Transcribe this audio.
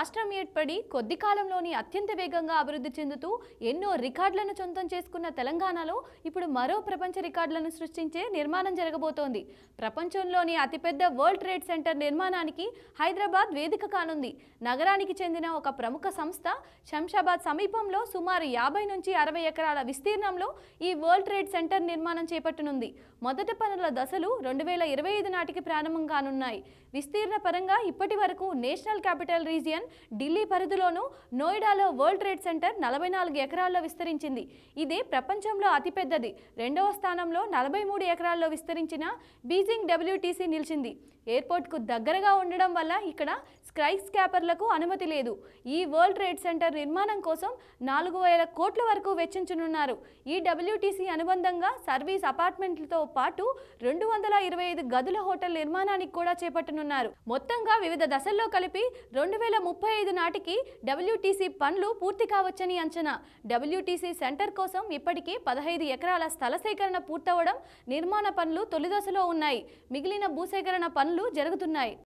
రాష్ట్రం ఏర్పడి కొద్ది కాలంలోని అత్యంత వేగంగా అభివృద్ధి చెందుతూ ఎన్నో రికార్డులను సొంతం చేసుకున్న తెలంగాణలో ఇప్పుడు మరో ప్రపంచ రికార్డులను సృష్టించే నిర్మాణం జరగబోతోంది ప్రపంచంలోని అతిపెద్ద వరల్డ్ ట్రేడ్ సెంటర్ నిర్మాణానికి హైదరాబాద్ వేదిక కానుంది నగరానికి చెందిన ఒక ప్రముఖ సంస్థ శంషాబాద్ సమీపంలో సుమారు యాభై నుంచి అరవై ఎకరాల విస్తీర్ణంలో ఈ వరల్డ్ ట్రేడ్ సెంటర్ నిర్మాణం చేపట్టనుంది మొదటి పనుల దశలు రెండు వేల ఇరవై ఐదు నాటికి ప్రారంభం కానున్నాయి విస్తీర్ణ పరంగా ఇప్పటి వరకు నేషనల్ క్యాపిటల్ రీజియన్ ఢిల్లీ పరిధిలోనూ నోయిడాలో వరల్డ్ ట్రేడ్ సెంటర్ నలభై నాలుగు ఎకరాల్లో విస్తరించింది ఇది ప్రపంచంలో అతిపెద్దది రెండవ స్థానంలో నలభై మూడు ఎకరాల్లో విస్తరించిన బీజింగ్ డబ్ల్యూటీసీ నిలిచింది ఎయిర్పోర్ట్కు దగ్గరగా ఉండడం వల్ల ఇక్కడ స్క్రై స్కాపర్లకు అనుమతి లేదు ఈ వరల్డ్ ట్రేడ్ సెంటర్ నిర్మాణం కోసం నాలుగు వేల కోట్ల వరకు వెచ్చించనున్నారు ఈ డబ్ల్యూటీసీ అనుబంధంగా సర్వీస్ అపార్ట్మెంట్లతో పాటు రెండు వందల ఇరవై ఐదు గదుల హోటల్ నిర్మాణానికి కూడా చేపట్టనున్నారు మొత్తంగా వివిధ దశల్లో కలిపి రెండు వేల ముప్పై ఐదు నాటికి డబ్ల్యూటీసీ పనులు పూర్తి కావచ్చని అంచనా డబ్ల్యూటీసీ సెంటర్ కోసం ఇప్పటికే పదహైదు ఎకరాల స్థల సేకరణ పూర్తవడం నిర్మాణ పనులు తొలిదశలో ఉన్నాయి మిగిలిన భూసేకరణ పనులు జరుగుతున్నాయి